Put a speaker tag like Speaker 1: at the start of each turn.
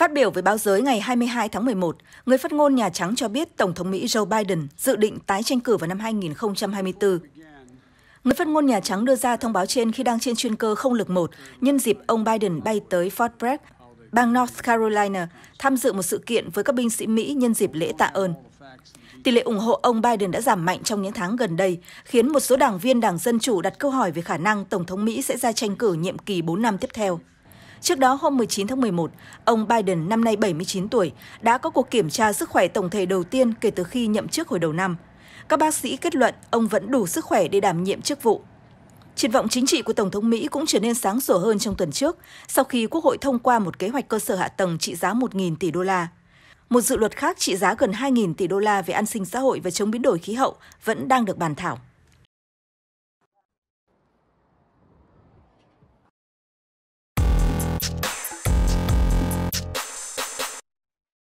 Speaker 1: Phát biểu với báo giới ngày 22 tháng 11, người phát ngôn Nhà Trắng cho biết Tổng thống Mỹ Joe Biden dự định tái tranh cử vào năm 2024. Người phát ngôn Nhà Trắng đưa ra thông báo trên khi đang trên chuyên cơ không lực 1 nhân dịp ông Biden bay tới Fort Bragg, bang North Carolina, tham dự một sự kiện với các binh sĩ Mỹ nhân dịp lễ tạ ơn. Tỷ lệ ủng hộ ông Biden đã giảm mạnh trong những tháng gần đây, khiến một số đảng viên Đảng Dân Chủ đặt câu hỏi về khả năng Tổng thống Mỹ sẽ ra tranh cử nhiệm kỳ 4 năm tiếp theo. Trước đó hôm 19 tháng 11, ông Biden năm nay 79 tuổi đã có cuộc kiểm tra sức khỏe tổng thể đầu tiên kể từ khi nhậm chức hồi đầu năm. Các bác sĩ kết luận ông vẫn đủ sức khỏe để đảm nhiệm chức vụ. Triển vọng chính trị của Tổng thống Mỹ cũng trở nên sáng sủa hơn trong tuần trước, sau khi Quốc hội thông qua một kế hoạch cơ sở hạ tầng trị giá 1.000 tỷ đô la. Một dự luật khác trị giá gần 2.000 tỷ đô la về an sinh xã hội và chống biến đổi khí hậu vẫn đang được bàn thảo.